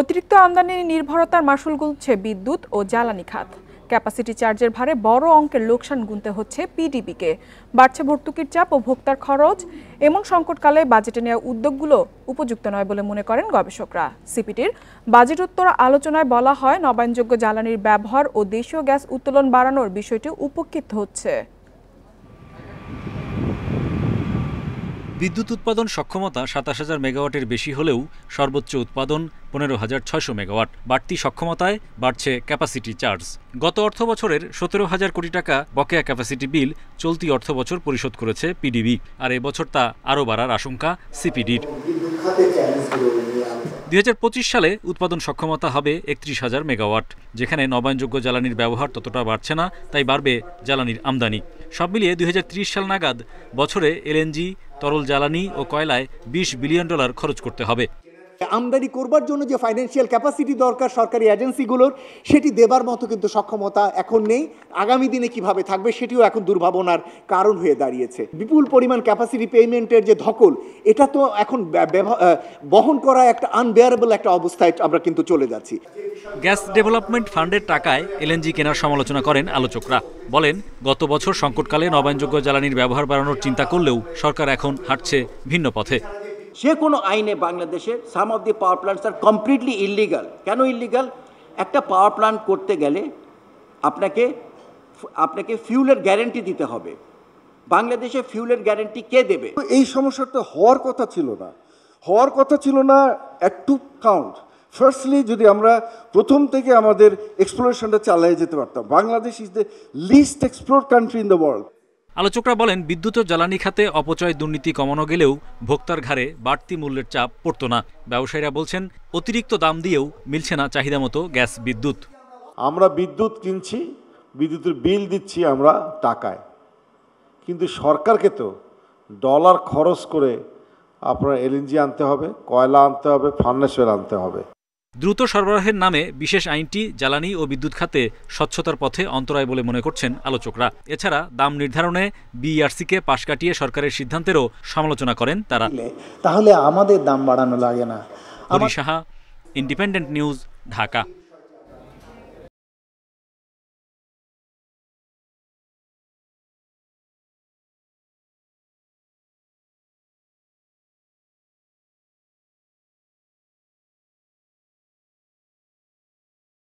অতিরিক্ত আমদানি নির্ভরতার মাসুল গুলছে বিদ্যুৎ ও জ্বালানি খাত ক্যাপাসিটি চার্জের ভারে বড় অঙ্কের লোকসান গুনতে হচ্ছে পিডিপিকে বাড়ছে ভর্তুকির চাপ ও ভোক্তার খরচ এমন সংকটকালে বাজেটে নেওয়া উদ্যোগগুলো উপযুক্ত নয় বলে মনে করেন গবেষকরা সিপিটির বাজেট উত্তর আলোচনায় বলা হয় নবায়নযোগ্য জ্বালানির ব্যবহার ও দেশীয় গ্যাস উত্তোলন বাড়ানোর বিষয়টি উপকৃত হচ্ছে বিদ্যুৎ উৎপাদন সক্ষমতা সাতাশ হাজার মেগাওয়াটের বেশি হলেও সর্বোচ্চ উৎপাদন পনেরো হাজার ছয়শো মেগাওয়াট বাড়তি সক্ষমতায় বাড়ছে ক্যাপাসিটি চার্জ গত অর্থ বছরের সতেরো হাজার কোটি টাকা বকেয়া ক্যাপাসিটি বিল চলতি অর্থ বছর পরিশোধ করেছে পিডিবি আর এবছর তা আরও বাড়ার আশঙ্কা সিপিডির দুই সালে উৎপাদন সক্ষমতা হবে একত্রিশ হাজার মেগাওয়াট যেখানে নবায়নযোগ্য জ্বালানির ব্যবহার ততটা বাড়ছে না তাই বাড়বে জ্বালানির আমদানি সব মিলিয়ে দুই সাল নাগাদ বছরে এলএনজি তরল জ্বালানি ও কয়লায় ২০ বিলিয়ন ডলার খরচ করতে হবে আমদানি করবার জন্য যে ফাইন্যান্সিয়াল ক্যাপাসিটি দরকার সরকারি এজেন্সিগুলোর সেটি দেবার মতো কিন্তু সক্ষমতা এখন নেই আগামী দিনে কিভাবে থাকবে সেটিও এখন দুর্ভাবনার কারণ হয়ে দাঁড়িয়েছে বিপুল পরিমাণ ক্যাপাসিটি পেমেন্টের যে ধকল এটা তো এখন বহন করা একটা আনবেয়ারেবল একটা অবস্থায় আমরা কিন্তু চলে যাচ্ছি গ্যাস ডেভেলপমেন্ট ফান্ডের টাকায় এলএনজি কেনার সমালোচনা করেন আলোচকরা বলেন গত বছর সংকটকালে নবায়নযোগ্য জ্বালানির ব্যবহার বাড়ানোর চিন্তা করলেও সরকার এখন হাঁটছে ভিন্ন পথে সে কোনো আইনে বাংলাদেশের some of the power plants are completely illegal কেন ইলিগাল একটা পাওয়ার প্ল্যান্ট করতে গেলে আপনাকে আপনাকে ফিউলের গ্যারেন্টি দিতে হবে বাংলাদেশে ফিউলের গ্যারেন্টি কে দেবে এই সমস্যাটা হওয়ার কথা ছিল না হওয়ার কথা ছিল না অ্যাট টু কাউন্ট ফার্স্টলি যদি আমরা প্রথম থেকে আমাদের এক্সপ্লোরেশনটা চালিয়ে যেতে পারতাম Bangladesh is the least explored country in the world আলোচকরা বলেন বিদ্যুৎ ও জ্বালানি খাতে অপচয় দুর্নীতি কমানো গেলেও ভোক্তার ঘাড়ে বাড়তি মূল্যের চাপ পড়ত না ব্যবসায়ীরা বলছেন অতিরিক্ত দাম দিয়েও মিলছে না চাহিদা মতো গ্যাস বিদ্যুৎ আমরা বিদ্যুৎ কিনছি বিদ্যুতের বিল দিচ্ছি আমরা টাকায় কিন্তু সরকারকে তো ডলার খরচ করে আপনার এলএনজি আনতে হবে কয়লা আনতে হবে ফার্নেচার আনতে হবে দ্রুত সরবরাহের নামে বিশেষ আইনটি জ্বালানি ও বিদ্যুৎ খাতে স্বচ্ছতার পথে অন্তরায় বলে মনে করছেন আলোচকরা এছাড়া দাম নির্ধারণে বিইআরসিকে পাশ কাটিয়ে সরকারের সিদ্ধান্তেরও সমালোচনা করেন তারা তাহলে আমাদের দাম বাড়ানো লাগে না সাহা ইন্ডিপেন্ডেন্ট নিউজ ঢাকা